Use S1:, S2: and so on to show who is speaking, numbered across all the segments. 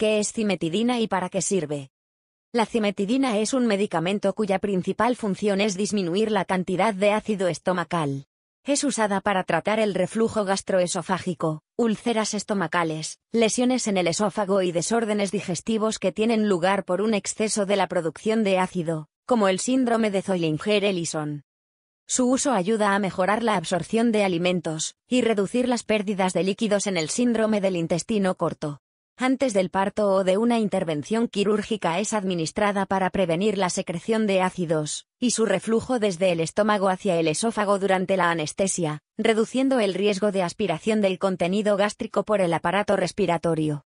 S1: ¿Qué es cimetidina y para qué sirve? La cimetidina es un medicamento cuya principal función es disminuir la cantidad de ácido estomacal. Es usada para tratar el reflujo gastroesofágico, úlceras estomacales, lesiones en el esófago y desórdenes digestivos que tienen lugar por un exceso de la producción de ácido, como el síndrome de Zollinger-Ellison. Su uso ayuda a mejorar la absorción de alimentos y reducir las pérdidas de líquidos en el síndrome del intestino corto antes del parto o de una intervención quirúrgica es administrada para prevenir la secreción de ácidos y su reflujo desde el estómago hacia el esófago durante la anestesia, reduciendo el riesgo de aspiración del contenido gástrico por el aparato respiratorio.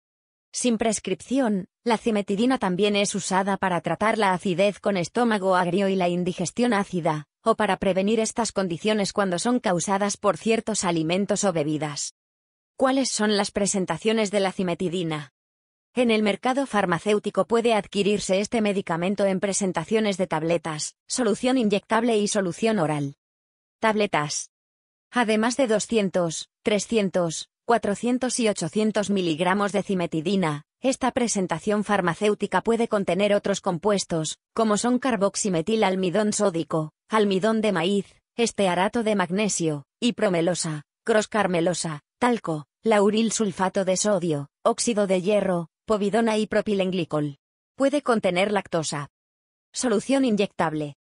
S1: Sin prescripción, la cimetidina también es usada para tratar la acidez con estómago agrio y la indigestión ácida, o para prevenir estas condiciones cuando son causadas por ciertos alimentos o bebidas. ¿Cuáles son las presentaciones de la cimetidina? En el mercado farmacéutico puede adquirirse este medicamento en presentaciones de tabletas, solución inyectable y solución oral. Tabletas. Además de 200, 300, 400 y 800 miligramos de cimetidina, esta presentación farmacéutica puede contener otros compuestos, como son carboximetil almidón sódico, almidón de maíz, estearato de magnesio, y promelosa, croscarmelosa, talco, lauril sulfato de sodio, óxido de hierro, povidona y propilenglicol. Puede contener lactosa. Solución inyectable.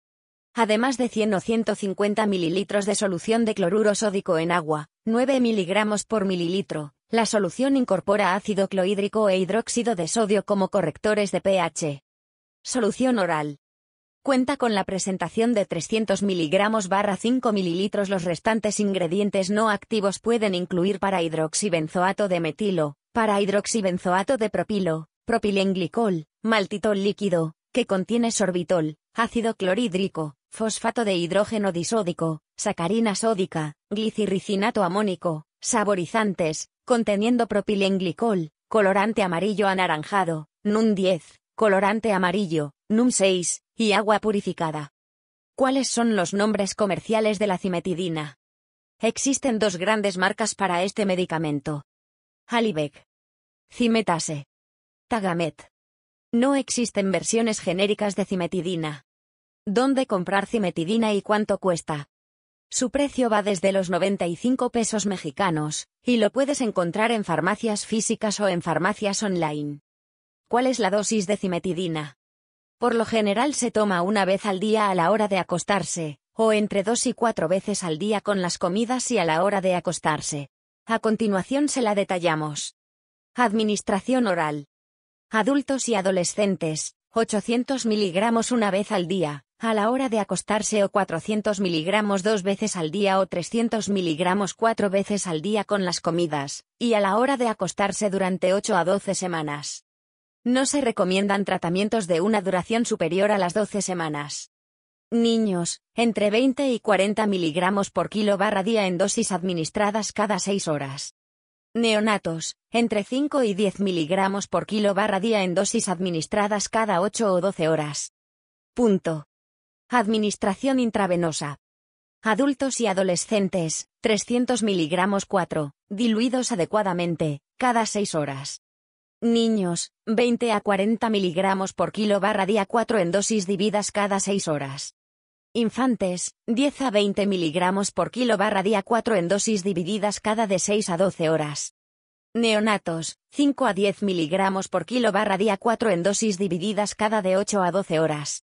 S1: Además de 100 o 150 mililitros de solución de cloruro sódico en agua, 9 miligramos por mililitro, la solución incorpora ácido clohídrico e hidróxido de sodio como correctores de pH. Solución oral. Cuenta con la presentación de 300 miligramos barra 5 mililitros. Los restantes ingredientes no activos pueden incluir para hidroxibenzoato de metilo, para hidroxibenzoato de propilo, propilenglicol, maltitol líquido, que contiene sorbitol, ácido clorhídrico, fosfato de hidrógeno disódico, sacarina sódica, glicirricinato amónico, saborizantes, conteniendo propilenglicol, colorante amarillo anaranjado, NUN 10, colorante amarillo, NUM 6, y agua purificada. ¿Cuáles son los nombres comerciales de la cimetidina? Existen dos grandes marcas para este medicamento. Alibec. Cimetase. Tagamet. No existen versiones genéricas de cimetidina. ¿Dónde comprar cimetidina y cuánto cuesta? Su precio va desde los 95 pesos mexicanos, y lo puedes encontrar en farmacias físicas o en farmacias online. ¿Cuál es la dosis de cimetidina? Por lo general se toma una vez al día a la hora de acostarse, o entre dos y cuatro veces al día con las comidas y a la hora de acostarse. A continuación se la detallamos. Administración oral. Adultos y adolescentes, 800 miligramos una vez al día, a la hora de acostarse o 400 miligramos dos veces al día o 300 miligramos cuatro veces al día con las comidas, y a la hora de acostarse durante 8 a 12 semanas. No se recomiendan tratamientos de una duración superior a las 12 semanas. Niños, entre 20 y 40 miligramos por kilo barra día en dosis administradas cada 6 horas. Neonatos, entre 5 y 10 miligramos por kilo barra día en dosis administradas cada 8 o 12 horas. Punto. Administración intravenosa. Adultos y adolescentes, 300 miligramos 4, diluidos adecuadamente, cada 6 horas. Niños, 20 a 40 miligramos por kilo barra día 4 en dosis divididas cada 6 horas. Infantes, 10 a 20 miligramos por kilo barra día 4 en dosis divididas cada de 6 a 12 horas. Neonatos, 5 a 10 miligramos por kilo barra día 4 en dosis divididas cada de 8 a 12 horas.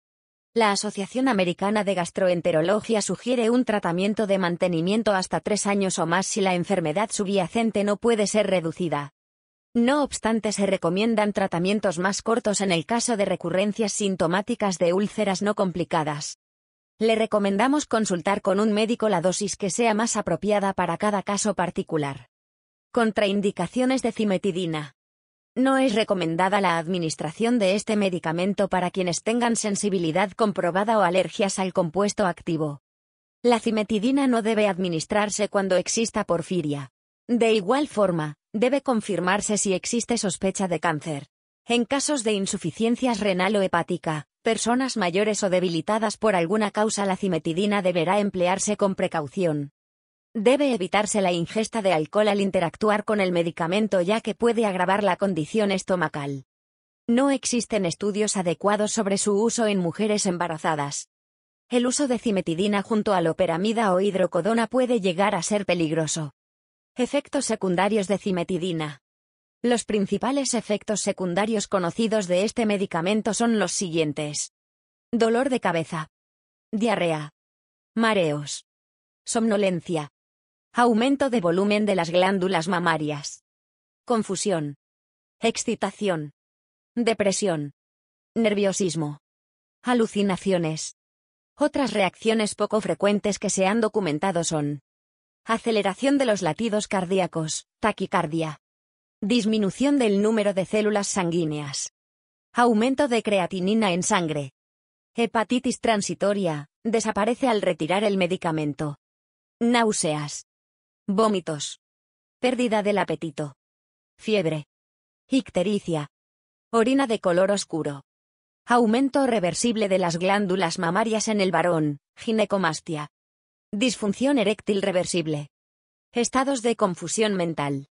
S1: La Asociación Americana de Gastroenterología sugiere un tratamiento de mantenimiento hasta 3 años o más si la enfermedad subyacente no puede ser reducida. No obstante se recomiendan tratamientos más cortos en el caso de recurrencias sintomáticas de úlceras no complicadas. Le recomendamos consultar con un médico la dosis que sea más apropiada para cada caso particular. Contraindicaciones de cimetidina. No es recomendada la administración de este medicamento para quienes tengan sensibilidad comprobada o alergias al compuesto activo. La cimetidina no debe administrarse cuando exista porfiria. De igual forma, Debe confirmarse si existe sospecha de cáncer. En casos de insuficiencias renal o hepática, personas mayores o debilitadas por alguna causa la cimetidina deberá emplearse con precaución. Debe evitarse la ingesta de alcohol al interactuar con el medicamento ya que puede agravar la condición estomacal. No existen estudios adecuados sobre su uso en mujeres embarazadas. El uso de cimetidina junto a loperamida o hidrocodona puede llegar a ser peligroso. Efectos secundarios de cimetidina. Los principales efectos secundarios conocidos de este medicamento son los siguientes. Dolor de cabeza. Diarrea. Mareos. Somnolencia. Aumento de volumen de las glándulas mamarias. Confusión. Excitación. Depresión. Nerviosismo. Alucinaciones. Otras reacciones poco frecuentes que se han documentado son aceleración de los latidos cardíacos, taquicardia, disminución del número de células sanguíneas, aumento de creatinina en sangre, hepatitis transitoria, desaparece al retirar el medicamento, náuseas, vómitos, pérdida del apetito, fiebre, ictericia, orina de color oscuro, aumento reversible de las glándulas mamarias en el varón, ginecomastia. Disfunción eréctil reversible. Estados de confusión mental.